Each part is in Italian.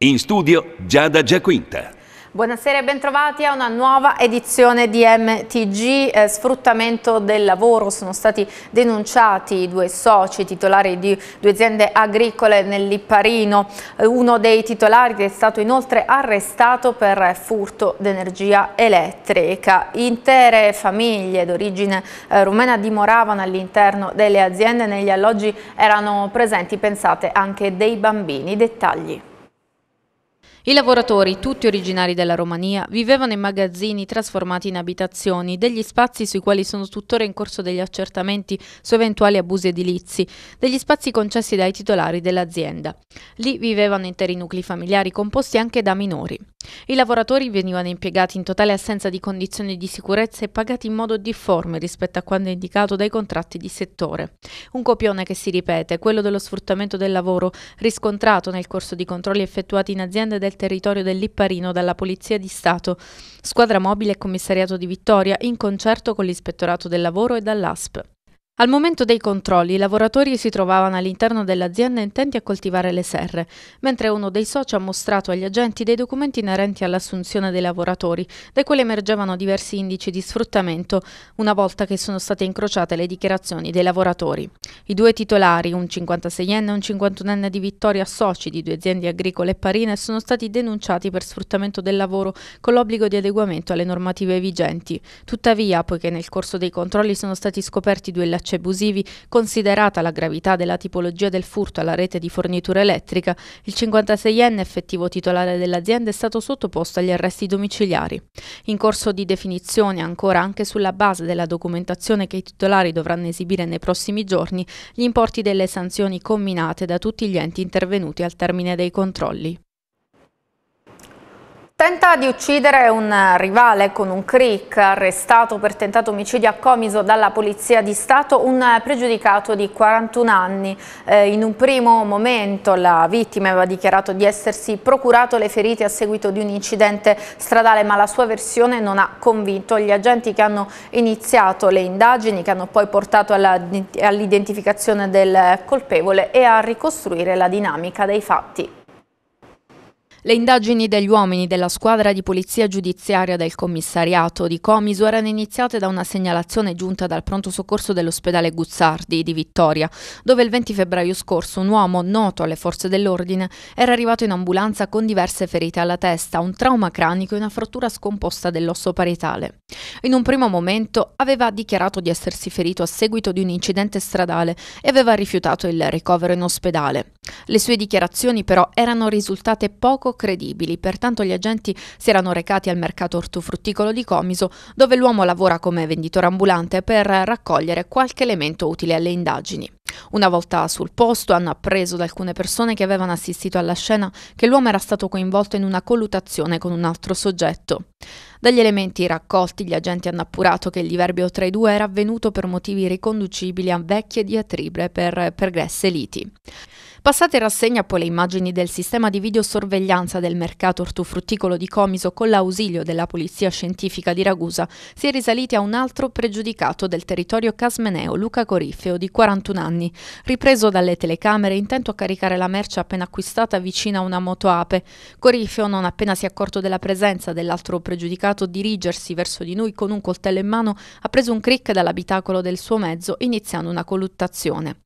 In studio Giada Giaquinta. Buonasera e bentrovati a una nuova edizione di MTG, eh, sfruttamento del lavoro, sono stati denunciati due soci titolari di due aziende agricole nell'Ipparino, eh, uno dei titolari è stato inoltre arrestato per furto d'energia elettrica. Intere famiglie d'origine eh, rumena dimoravano all'interno delle aziende, negli alloggi erano presenti, pensate, anche dei bambini. Dettagli. I lavoratori, tutti originari della Romania, vivevano in magazzini trasformati in abitazioni, degli spazi sui quali sono tuttora in corso degli accertamenti su eventuali abusi edilizi, degli spazi concessi dai titolari dell'azienda. Lì vivevano interi nuclei familiari composti anche da minori. I lavoratori venivano impiegati in totale assenza di condizioni di sicurezza e pagati in modo difforme rispetto a quanto indicato dai contratti di settore. Un copione che si ripete, quello dello sfruttamento del lavoro, riscontrato nel corso di controlli effettuati in aziende del territorio del Lipparino dalla Polizia di Stato, Squadra Mobile e Commissariato di Vittoria in concerto con l'Ispettorato del Lavoro e dall'ASP. Al momento dei controlli i lavoratori si trovavano all'interno dell'azienda intenti a coltivare le serre, mentre uno dei soci ha mostrato agli agenti dei documenti inerenti all'assunzione dei lavoratori, dai quali emergevano diversi indici di sfruttamento una volta che sono state incrociate le dichiarazioni dei lavoratori. I due titolari, un 56enne e un 51enne di Vittoria, soci di due aziende agricole e parine, sono stati denunciati per sfruttamento del lavoro con l'obbligo di adeguamento alle normative vigenti. Tuttavia, poiché nel corso dei controlli sono stati scoperti due lacci minacce abusivi, considerata la gravità della tipologia del furto alla rete di fornitura elettrica, il 56enne effettivo titolare dell'azienda è stato sottoposto agli arresti domiciliari. In corso di definizione ancora anche sulla base della documentazione che i titolari dovranno esibire nei prossimi giorni, gli importi delle sanzioni comminate da tutti gli enti intervenuti al termine dei controlli. Tenta di uccidere un rivale con un crick, arrestato per tentato omicidio a Comiso dalla Polizia di Stato, un pregiudicato di 41 anni. Eh, in un primo momento la vittima aveva dichiarato di essersi procurato le ferite a seguito di un incidente stradale, ma la sua versione non ha convinto gli agenti che hanno iniziato le indagini, che hanno poi portato all'identificazione all del colpevole e a ricostruire la dinamica dei fatti. Le indagini degli uomini della squadra di polizia giudiziaria del commissariato di Comiso erano iniziate da una segnalazione giunta dal pronto soccorso dell'ospedale Guzzardi di Vittoria, dove il 20 febbraio scorso un uomo noto alle forze dell'ordine era arrivato in ambulanza con diverse ferite alla testa, un trauma cranico e una frattura scomposta dell'osso parietale. In un primo momento aveva dichiarato di essersi ferito a seguito di un incidente stradale e aveva rifiutato il ricovero in ospedale. Le sue dichiarazioni però erano risultate poco credibili, pertanto gli agenti si erano recati al mercato ortofrutticolo di Comiso, dove l'uomo lavora come venditore ambulante per raccogliere qualche elemento utile alle indagini. Una volta sul posto hanno appreso da alcune persone che avevano assistito alla scena che l'uomo era stato coinvolto in una colluttazione con un altro soggetto. Dagli elementi raccolti gli agenti hanno appurato che il diverbio tra i due era avvenuto per motivi riconducibili a vecchie diatribe per pergresse liti. Passate in rassegna poi le immagini del sistema di videosorveglianza del mercato ortofrutticolo di Comiso con l'ausilio della Polizia Scientifica di Ragusa, si è risaliti a un altro pregiudicato del territorio casmeneo, Luca Corifeo, di 41 anni, ripreso dalle telecamere intento a caricare la merce appena acquistata vicino a una motoape. Corifeo, non appena si è accorto della presenza dell'altro pregiudicato dirigersi verso di noi con un coltello in mano, ha preso un crick dall'abitacolo del suo mezzo iniziando una colluttazione.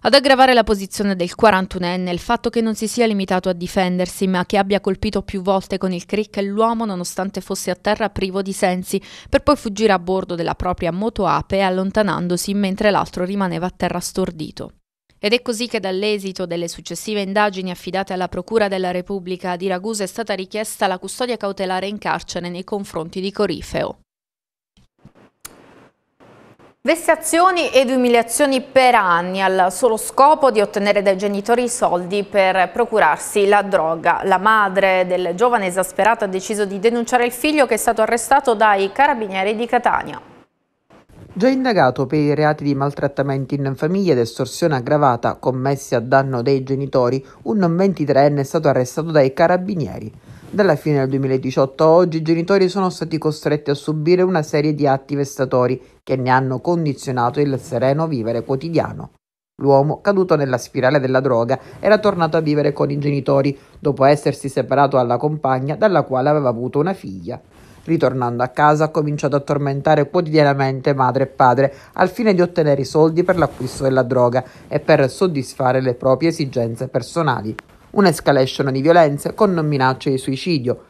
Ad aggravare la posizione del 41enne il fatto che non si sia limitato a difendersi, ma che abbia colpito più volte con il crick l'uomo nonostante fosse a terra privo di sensi, per poi fuggire a bordo della propria motoape allontanandosi mentre l'altro rimaneva a terra stordito. Ed è così che dall'esito delle successive indagini affidate alla Procura della Repubblica di Ragusa è stata richiesta la custodia cautelare in carcere nei confronti di Corifeo. Vessazioni ed umiliazioni per anni al solo scopo di ottenere dai genitori i soldi per procurarsi la droga. La madre del giovane esasperato ha deciso di denunciare il figlio che è stato arrestato dai carabinieri di Catania. Già indagato per i reati di maltrattamenti in famiglia ed estorsione aggravata commessi a danno dei genitori, un 23enne è stato arrestato dai carabinieri. Dalla fine del 2018 a oggi i genitori sono stati costretti a subire una serie di atti vessatori che ne hanno condizionato il sereno vivere quotidiano. L'uomo, caduto nella spirale della droga, era tornato a vivere con i genitori dopo essersi separato dalla compagna dalla quale aveva avuto una figlia. Ritornando a casa ha cominciato a tormentare quotidianamente madre e padre al fine di ottenere i soldi per l'acquisto della droga e per soddisfare le proprie esigenze personali un'escalation di violenze con minacce di suicidio,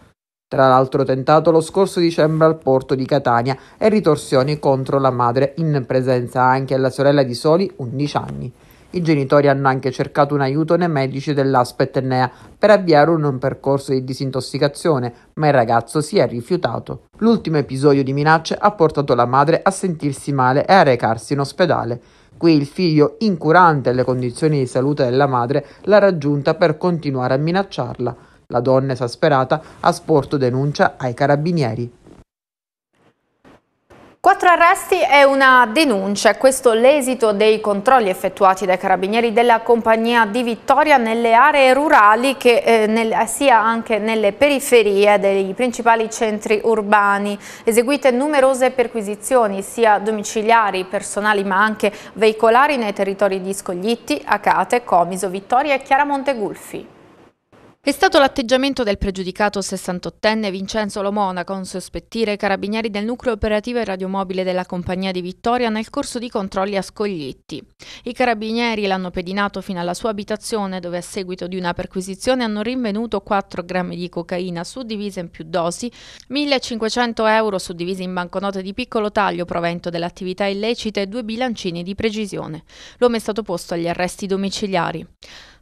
tra l'altro tentato lo scorso dicembre al porto di Catania, e ritorsioni contro la madre in presenza anche della sorella di soli 11 anni. I genitori hanno anche cercato un aiuto nei medici dell'Aspet Etnea per avviare un percorso di disintossicazione, ma il ragazzo si è rifiutato. L'ultimo episodio di minacce ha portato la madre a sentirsi male e a recarsi in ospedale. Qui il figlio, incurante alle condizioni di salute della madre, l'ha raggiunta per continuare a minacciarla. La donna esasperata ha sporto denuncia ai carabinieri. Quattro arresti e una denuncia, questo l'esito dei controlli effettuati dai carabinieri della compagnia di Vittoria nelle aree rurali che, eh, nel, sia anche nelle periferie dei principali centri urbani. Eseguite numerose perquisizioni sia domiciliari, personali ma anche veicolari nei territori di Scoglitti, Acate, Comiso, Vittoria e Chiaramonte Gulfi. È stato l'atteggiamento del pregiudicato 68enne Vincenzo Lomona, sospettire i carabinieri del nucleo operativo e radiomobile della compagnia di Vittoria nel corso di controlli a Scoglitti. I carabinieri l'hanno pedinato fino alla sua abitazione dove a seguito di una perquisizione hanno rinvenuto 4 grammi di cocaina suddivisa in più dosi, 1500 euro suddivisi in banconote di piccolo taglio provento dell'attività illecita e due bilancini di precisione. L'uomo è stato posto agli arresti domiciliari.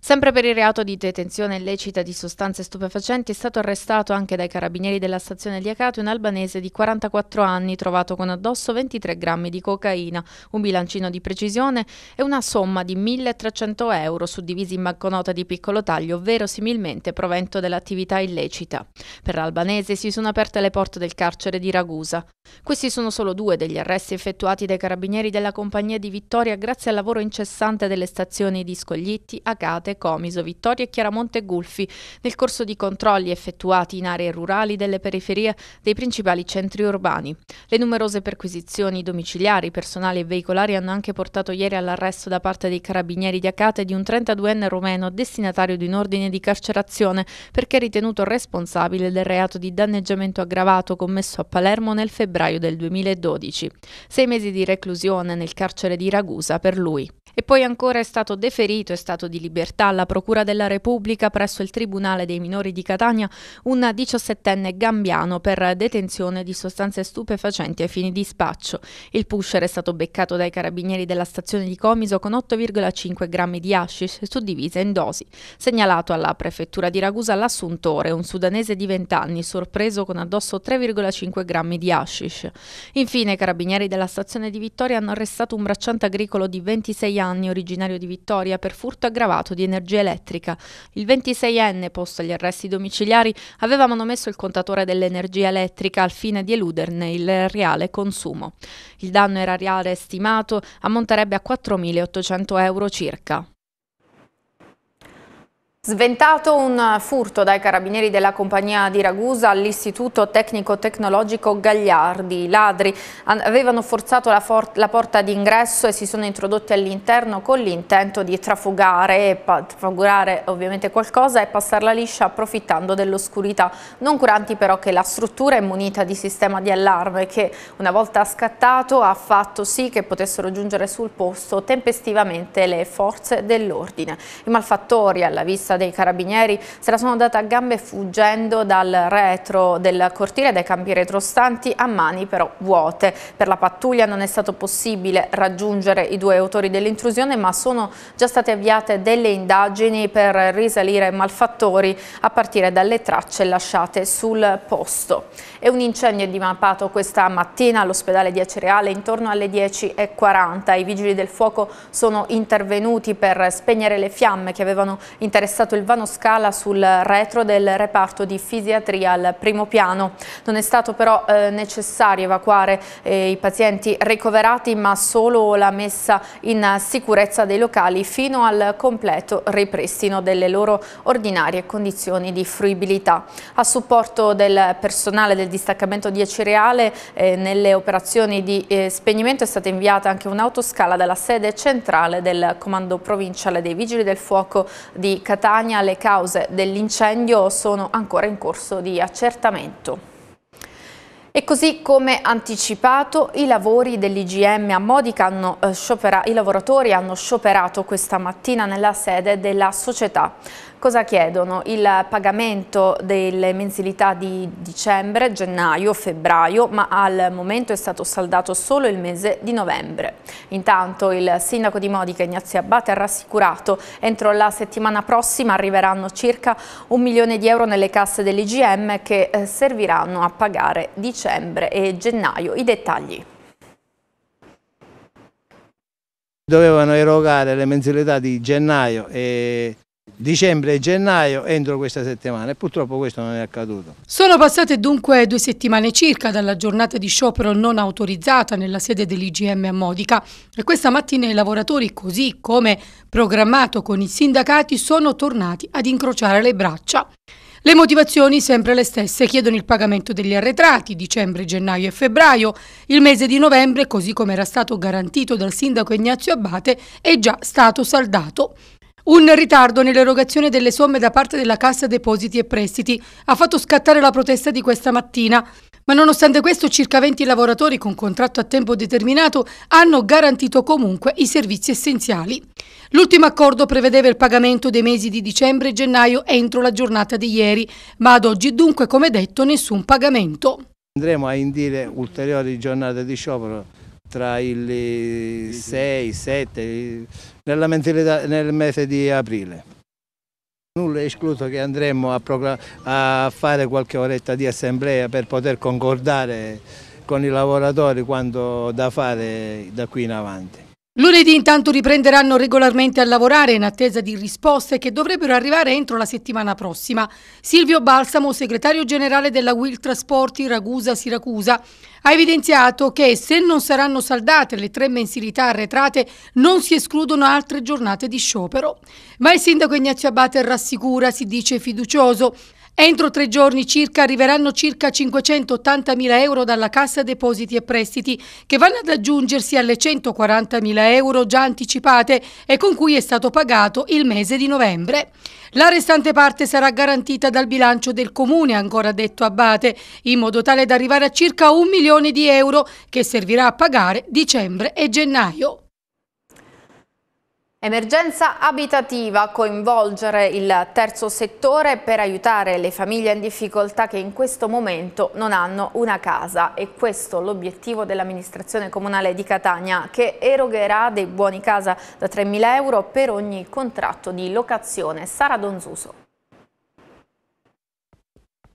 Sempre per il reato di detenzione illecita di sostanze stupefacenti è stato arrestato anche dai carabinieri della stazione di Acato un albanese di 44 anni trovato con addosso 23 grammi di cocaina, un bilancino di precisione e una somma di 1.300 euro suddivisi in banconota di piccolo taglio, verosimilmente provento dell'attività illecita. Per l'albanese si sono aperte le porte del carcere di Ragusa. Questi sono solo due degli arresti effettuati dai carabinieri della compagnia di Vittoria grazie al lavoro incessante delle stazioni di Scoglitti, Acate, Comiso, Vittoria e Chiaramonte Gulfi nel corso di controlli effettuati in aree rurali delle periferie dei principali centri urbani. Le numerose perquisizioni domiciliari, personali e veicolari hanno anche portato ieri all'arresto da parte dei carabinieri di Acate di un 32enne rumeno destinatario di un ordine di carcerazione perché ritenuto responsabile del reato di danneggiamento aggravato commesso a Palermo nel febbraio del 2012. Sei mesi di reclusione nel carcere di Ragusa per lui. E poi ancora è stato deferito e stato di libertà alla Procura della Repubblica presso il Tribunale dei minori di Catania un 17enne gambiano per detenzione di sostanze stupefacenti ai fini di spaccio. Il pusher è stato beccato dai carabinieri della stazione di Comiso con 8,5 grammi di hashish suddivise in dosi. Segnalato alla prefettura di Ragusa l'assuntore, un sudanese di 20 anni, sorpreso con addosso 3,5 grammi di hashish. Infine i carabinieri della stazione di Vittoria hanno arrestato un bracciante agricolo di 26 anni anni, originario di Vittoria, per furto aggravato di energia elettrica. Il 26enne, posto agli arresti domiciliari, aveva manomesso il contatore dell'energia elettrica al fine di eluderne il reale consumo. Il danno erariale stimato ammonterebbe a 4.800 euro circa. Sventato un furto dai carabinieri della compagnia di Ragusa all'Istituto Tecnico-Tecnologico Gagliardi. I ladri avevano forzato la, for la porta d'ingresso e si sono introdotti all'interno con l'intento di trafugare, e trafugare ovviamente qualcosa e passarla liscia approfittando dell'oscurità, non curanti però che la struttura è munita di sistema di allarme che una volta scattato ha fatto sì che potessero giungere sul posto tempestivamente le forze dell'ordine. I malfattori alla vista forza dei carabinieri se la sono data a gambe fuggendo dal retro del cortile, dai campi retrostanti, a mani però vuote. Per la pattuglia non è stato possibile raggiungere i due autori dell'intrusione, ma sono già state avviate delle indagini per risalire malfattori a partire dalle tracce lasciate sul posto. È un incendio dimapato questa mattina all'ospedale di Acereale intorno alle 10.40. I vigili del fuoco sono intervenuti per spegnere le fiamme che avevano interessato stato il vano scala sul retro del reparto di fisiatria al primo piano. Non è stato però eh, necessario evacuare eh, i pazienti ricoverati ma solo la messa in sicurezza dei locali fino al completo ripristino delle loro ordinarie condizioni di fruibilità. A supporto del personale del distaccamento 10 Reale eh, nelle operazioni di eh, spegnimento è stata inviata anche un'autoscala dalla sede centrale del comando provinciale dei Vigili del Fuoco di Catania Catania le cause dell'incendio sono ancora in corso di accertamento. E così come anticipato, i lavori dell'IGM a Modica hanno eh, scioperato, i lavoratori hanno scioperato questa mattina nella sede della società. Cosa chiedono? Il pagamento delle mensilità di dicembre, gennaio, febbraio, ma al momento è stato saldato solo il mese di novembre. Intanto il sindaco di Modica, Ignazio Abbate, ha rassicurato entro la settimana prossima arriveranno circa un milione di euro nelle casse dell'IGM che eh, serviranno a pagare dicembre e gennaio. I dettagli. Dovevano erogare le mensilità di gennaio e dicembre e gennaio entro questa settimana e purtroppo questo non è accaduto. Sono passate dunque due settimane circa dalla giornata di sciopero non autorizzata nella sede dell'IGM a Modica e questa mattina i lavoratori così come programmato con i sindacati sono tornati ad incrociare le braccia. Le motivazioni sempre le stesse, chiedono il pagamento degli arretrati dicembre, gennaio e febbraio. Il mese di novembre, così come era stato garantito dal sindaco Ignazio Abate, è già stato saldato. Un ritardo nell'erogazione delle somme da parte della Cassa Depositi e Prestiti ha fatto scattare la protesta di questa mattina. Ma nonostante questo circa 20 lavoratori con contratto a tempo determinato hanno garantito comunque i servizi essenziali. L'ultimo accordo prevedeva il pagamento dei mesi di dicembre e gennaio entro la giornata di ieri, ma ad oggi dunque come detto nessun pagamento. Andremo a indire ulteriori giornate di sciopero tra il 6, 7, nella mentalità, nel mese di aprile. Nulla è escluso che andremo a, a fare qualche oretta di assemblea per poter concordare con i lavoratori quanto da fare da qui in avanti. Lunedì intanto riprenderanno regolarmente a lavorare in attesa di risposte che dovrebbero arrivare entro la settimana prossima. Silvio Balsamo, segretario generale della Will Trasporti Ragusa-Siracusa, ha evidenziato che se non saranno saldate le tre mensilità arretrate non si escludono altre giornate di sciopero. Ma il sindaco Ignazio Abate rassicura, si dice fiducioso, Entro tre giorni circa arriveranno circa 580.000 euro dalla Cassa Depositi e Prestiti che vanno ad aggiungersi alle 140.000 euro già anticipate e con cui è stato pagato il mese di novembre. La restante parte sarà garantita dal bilancio del Comune, ancora detto Abate, in modo tale da arrivare a circa un milione di euro che servirà a pagare dicembre e gennaio. Emergenza abitativa, coinvolgere il terzo settore per aiutare le famiglie in difficoltà che in questo momento non hanno una casa e questo l'obiettivo dell'amministrazione comunale di Catania che erogherà dei buoni casa da 3.000 euro per ogni contratto di locazione. Sara Donzuso.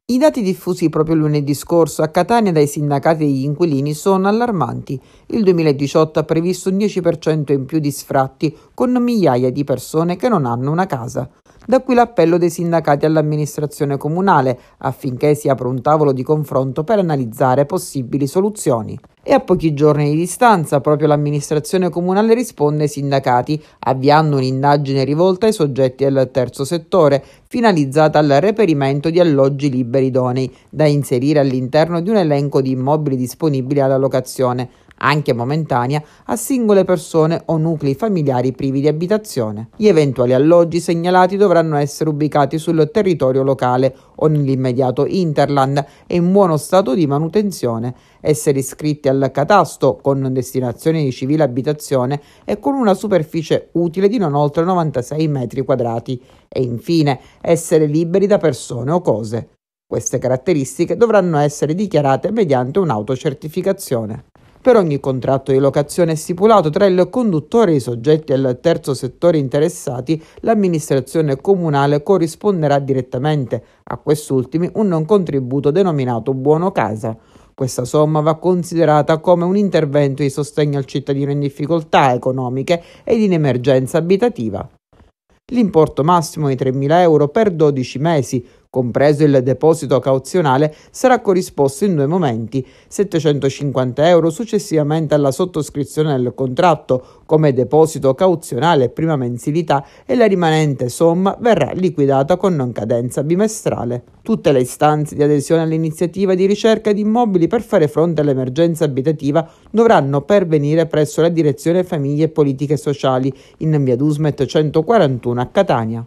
I dati diffusi proprio lunedì scorso a Catania dai sindacati degli inquilini sono allarmanti. Il 2018 ha previsto un 10% in più di sfratti con migliaia di persone che non hanno una casa. Da qui l'appello dei sindacati all'amministrazione comunale affinché si apra un tavolo di confronto per analizzare possibili soluzioni. E a pochi giorni di distanza proprio l'amministrazione comunale risponde ai sindacati, avviando un'indagine rivolta ai soggetti del terzo settore, finalizzata al reperimento di alloggi liberi idonei, da inserire all'interno di un elenco di immobili disponibili alla locazione, anche momentanea, a singole persone o nuclei familiari privi di abitazione. Gli eventuali alloggi segnalati dovranno essere ubicati sul territorio locale o nell'immediato interland e in buono stato di manutenzione, essere iscritti al catasto con destinazione di civile abitazione e con una superficie utile di non oltre 96 metri quadrati e infine essere liberi da persone o cose. Queste caratteristiche dovranno essere dichiarate mediante un'autocertificazione per ogni contratto di locazione stipulato tra il conduttore e i soggetti del terzo settore interessati, l'amministrazione comunale corrisponderà direttamente a quest'ultimi un contributo denominato buono casa. Questa somma va considerata come un intervento di sostegno al cittadino in difficoltà economiche ed in emergenza abitativa. L'importo massimo è di 3.000 euro per 12 mesi, compreso il deposito cauzionale, sarà corrisposto in due momenti, 750 euro successivamente alla sottoscrizione del contratto come deposito cauzionale prima mensilità e la rimanente somma verrà liquidata con non cadenza bimestrale. Tutte le istanze di adesione all'iniziativa di ricerca di immobili per fare fronte all'emergenza abitativa dovranno pervenire presso la Direzione Famiglie e Politiche Sociali in via Dusmet 141 a Catania.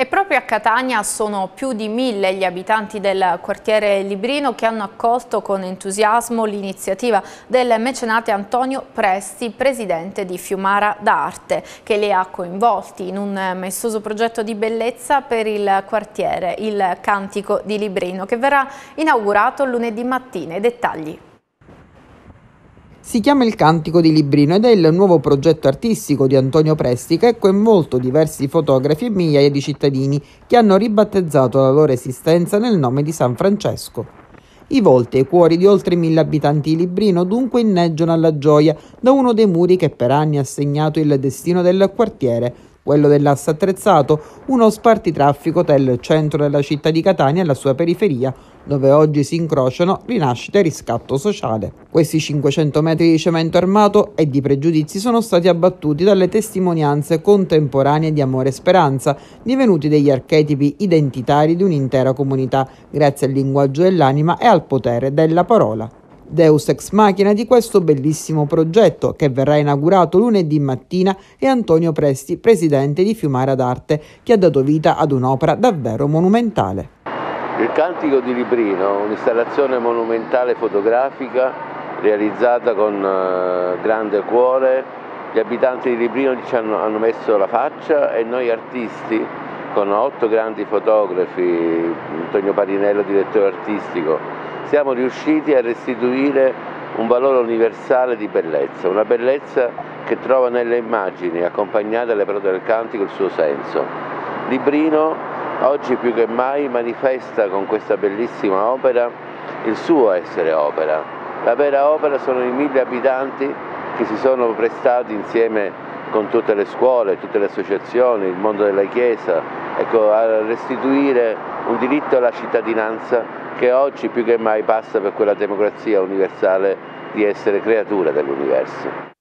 E proprio a Catania sono più di mille gli abitanti del quartiere Librino che hanno accolto con entusiasmo l'iniziativa del mecenate Antonio Presti, presidente di Fiumara d'Arte, che li ha coinvolti in un maestoso progetto di bellezza per il quartiere, il Cantico di Librino, che verrà inaugurato lunedì mattina. I dettagli. Si chiama Il Cantico di Librino ed è il nuovo progetto artistico di Antonio Presti che ha coinvolto diversi fotografi e migliaia di cittadini che hanno ribattezzato la loro esistenza nel nome di San Francesco. I volti e i cuori di oltre mille abitanti di Librino dunque inneggiano alla gioia da uno dei muri che per anni ha segnato il destino del quartiere, quello dell'asse attrezzato, uno spartitraffico tra il centro della città di Catania e la sua periferia, dove oggi si incrociano rinascita e riscatto sociale. Questi 500 metri di cemento armato e di pregiudizi sono stati abbattuti dalle testimonianze contemporanee di amore e speranza, divenuti degli archetipi identitari di un'intera comunità, grazie al linguaggio dell'anima e al potere della parola. Deus ex machina di questo bellissimo progetto che verrà inaugurato lunedì mattina è Antonio Presti, presidente di Fiumara d'Arte, che ha dato vita ad un'opera davvero monumentale. Il Cantico di Librino, un'installazione monumentale fotografica realizzata con eh, grande cuore, gli abitanti di Librino ci hanno, hanno messo la faccia e noi artisti con otto grandi fotografi, Antonio Parinello direttore artistico, siamo riusciti a restituire un valore universale di bellezza, una bellezza che trova nelle immagini, accompagnate alle parole del cantico, il suo senso. Librino oggi più che mai manifesta con questa bellissima opera il suo essere opera. La vera opera sono i mille abitanti che si sono prestati insieme con tutte le scuole, tutte le associazioni, il mondo della Chiesa, ecco, a restituire un diritto alla cittadinanza che oggi più che mai passa per quella democrazia universale di essere creatura dell'universo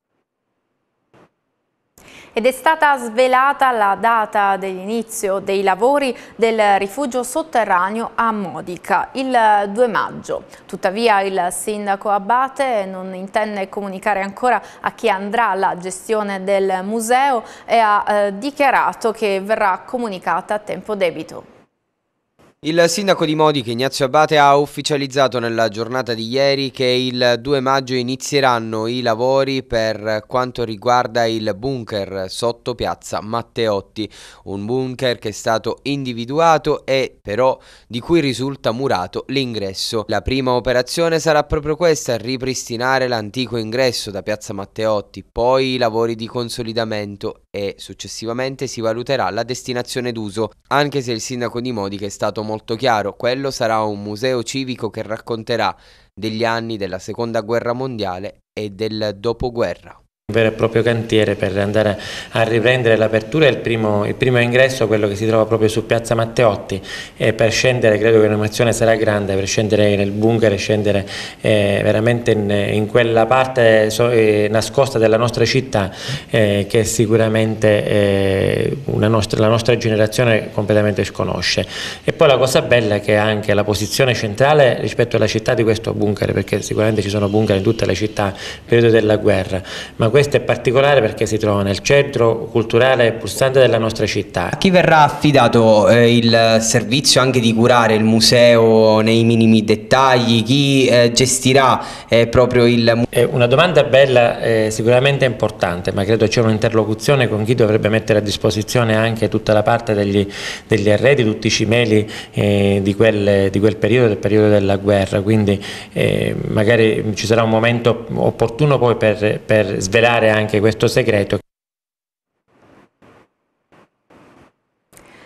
ed è stata svelata la data dell'inizio dei lavori del rifugio sotterraneo a Modica, il 2 maggio. Tuttavia il sindaco Abate non intende comunicare ancora a chi andrà la gestione del museo e ha eh, dichiarato che verrà comunicata a tempo debito. Il sindaco di Modica Ignazio Abate ha ufficializzato nella giornata di ieri che il 2 maggio inizieranno i lavori per quanto riguarda il bunker sotto piazza Matteotti, un bunker che è stato individuato e però di cui risulta murato l'ingresso. La prima operazione sarà proprio questa, ripristinare l'antico ingresso da piazza Matteotti, poi i lavori di consolidamento e successivamente si valuterà la destinazione d'uso, anche se il sindaco di Modica è stato molto chiaro, quello sarà un museo civico che racconterà degli anni della seconda guerra mondiale e del dopoguerra. Un vero e proprio cantiere per andare a riprendere l'apertura e il primo, il primo, ingresso, quello che si trova proprio su Piazza Matteotti e per scendere, credo che l'emozione sarà grande, per scendere nel bunker e scendere eh, veramente in, in, quella parte so, eh, nascosta della nostra città eh, che sicuramente eh, nostra, la nostra generazione completamente sconosce. E poi la cosa bella è che anche la posizione centrale rispetto alla città di questo bunker, perché sicuramente ci sono bunker in tutte le città, periodo della guerra, ma questo questo è particolare perché si trova nel centro culturale pulsante della nostra città. A chi verrà affidato eh, il servizio anche di curare il museo nei minimi dettagli? Chi eh, gestirà eh, proprio il museo? una domanda bella, eh, sicuramente importante, ma credo c'è un'interlocuzione con chi dovrebbe mettere a disposizione anche tutta la parte degli, degli arredi, tutti i cimeli eh, di quel, di, quel, periodo, del periodo della guerra. Quindi eh, magari ci sarà un momento opportuno poi per, per svelare rivelare anche questo segreto.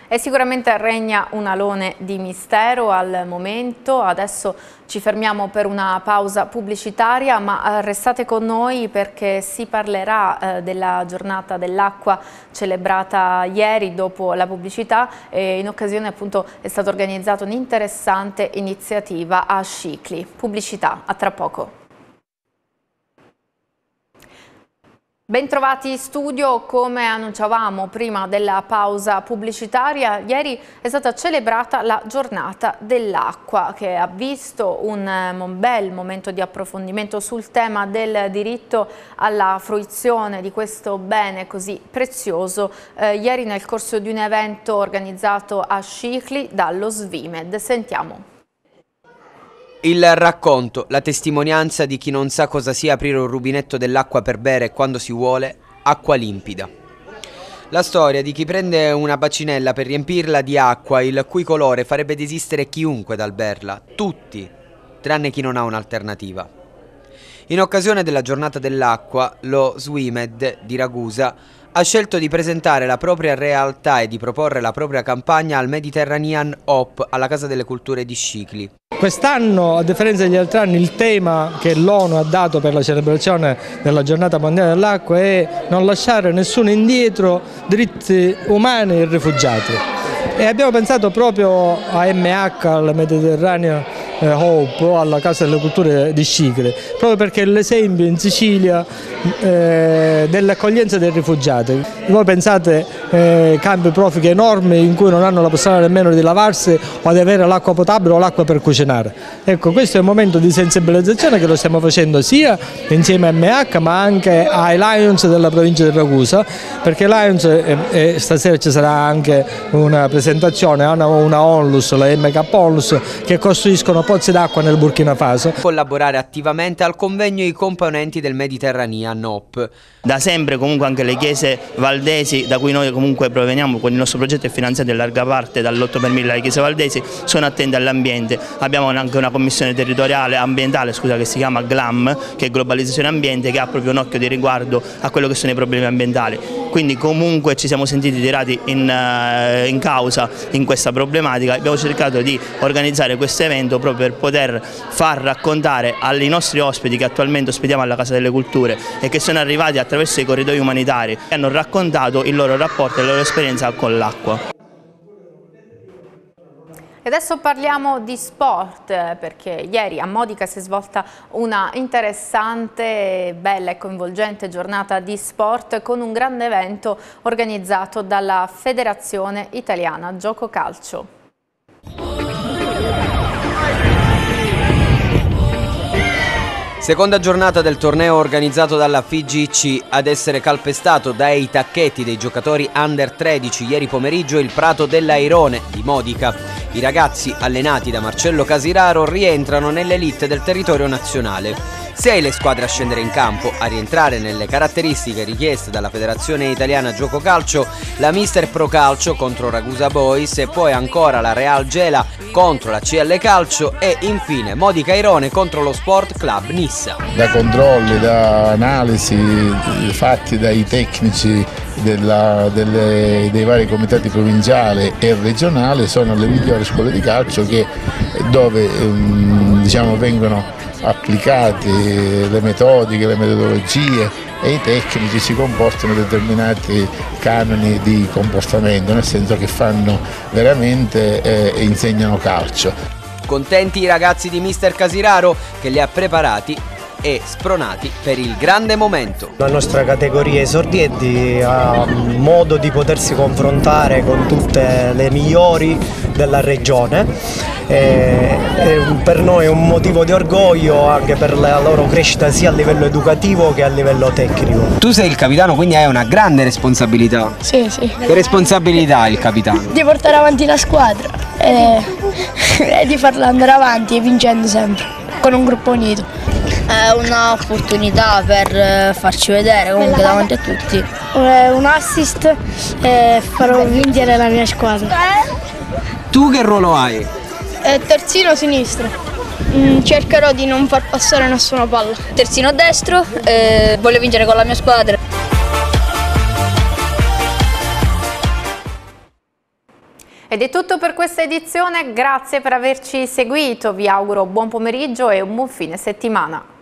E sicuramente regna un alone di mistero al momento, adesso ci fermiamo per una pausa pubblicitaria ma eh, restate con noi perché si parlerà eh, della giornata dell'acqua celebrata ieri dopo la pubblicità e in occasione appunto è stata organizzata un'interessante iniziativa a Scicli. Pubblicità, a tra poco. Bentrovati in studio, come annunciavamo prima della pausa pubblicitaria, ieri è stata celebrata la giornata dell'acqua che ha visto ehm, un bel momento di approfondimento sul tema del diritto alla fruizione di questo bene così prezioso eh, ieri nel corso di un evento organizzato a Scicli dallo Svimed. Sentiamo. Il racconto, la testimonianza di chi non sa cosa sia aprire un rubinetto dell'acqua per bere quando si vuole acqua limpida. La storia di chi prende una bacinella per riempirla di acqua, il cui colore farebbe desistere chiunque dal berla, tutti, tranne chi non ha un'alternativa. In occasione della giornata dell'acqua, lo SWIMED di Ragusa ha scelto di presentare la propria realtà e di proporre la propria campagna al Mediterranean Hop alla Casa delle Culture di Scicli. Quest'anno, a differenza degli altri anni, il tema che l'ONU ha dato per la celebrazione della giornata mondiale dell'acqua è non lasciare nessuno indietro, diritti umani e rifugiati. E abbiamo pensato proprio a MH, al Mediterranean Hop, eh, Hope o alla Casa delle Culture di Scicle, proprio perché è l'esempio in Sicilia eh, dell'accoglienza dei rifugiati. Voi pensate eh, campi profughi enormi in cui non hanno la possibilità nemmeno di lavarsi o di avere l'acqua potabile o l'acqua per cucinare. Ecco, questo è un momento di sensibilizzazione che lo stiamo facendo sia insieme a MH ma anche ai Lions della provincia di Ragusa, perché Lions, e eh, eh, stasera ci sarà anche una presentazione, hanno eh, una, una onlus, la MK Onlus, che costruiscono pozzi d'acqua nel Burkina Faso. Collaborare attivamente al convegno i componenti del Mediterranea NOP. Da sempre comunque anche le chiese valdesi da cui noi comunque proveniamo, con il nostro progetto è finanziato in larga parte dall'8 per 1000 alle chiese valdesi, sono attente all'ambiente. Abbiamo anche una commissione territoriale ambientale scusa, che si chiama GLAM, che è Globalizzazione Ambiente, che ha proprio un occhio di riguardo a quello che sono i problemi ambientali quindi comunque ci siamo sentiti tirati in, eh, in causa in questa problematica, abbiamo cercato di organizzare questo evento proprio per poter far raccontare ai nostri ospiti che attualmente ospitiamo alla Casa delle Culture e che sono arrivati attraverso i corridoi umanitari e hanno raccontato il loro rapporto e la loro esperienza con l'acqua. E adesso parliamo di sport perché ieri a Modica si è svolta una interessante, bella e coinvolgente giornata di sport con un grande evento organizzato dalla Federazione Italiana Gioco Calcio. Seconda giornata del torneo organizzato dalla FIGC ad essere calpestato dai tacchetti dei giocatori under 13 ieri pomeriggio il Prato dell'Airone di Modica. I ragazzi allenati da Marcello Casiraro rientrano nell'elite del territorio nazionale sei le squadre a scendere in campo. A rientrare nelle caratteristiche richieste dalla Federazione Italiana Gioco Calcio, la Mister Pro Calcio contro Ragusa Boys e poi ancora la Real Gela contro la CL Calcio e infine Modi Cairone contro lo Sport Club Nissa. Da controlli, da analisi fatti dai tecnici della, delle, dei vari comitati provinciali e regionali sono le migliori scuole di calcio che, dove ehm, diciamo, vengono applicati le metodiche, le metodologie e i tecnici si comportano determinati canoni di comportamento, nel senso che fanno veramente eh, e insegnano calcio. Contenti i ragazzi di Mister Casiraro che li ha preparati e spronati per il grande momento. La nostra categoria esordienti ha modo di potersi confrontare con tutte le migliori della regione. E, eh, e per noi è un motivo di orgoglio anche per la loro crescita sia a livello educativo che a livello tecnico. Tu sei il capitano, quindi hai una grande responsabilità. Sì, sì. Che responsabilità hai il capitano? Di portare avanti la squadra e, e di farla andare avanti vincendo sempre, con un gruppo unito. È un'opportunità per eh, farci vedere comunque davanti a tutti. Un assist e farò vincere la mia squadra. Tu che ruolo hai? Eh, terzino sinistro. Mm, cercherò di non far passare nessuna palla. Terzino destro, eh, voglio vincere con la mia squadra. Ed è tutto per questa edizione, grazie per averci seguito, vi auguro buon pomeriggio e un buon fine settimana.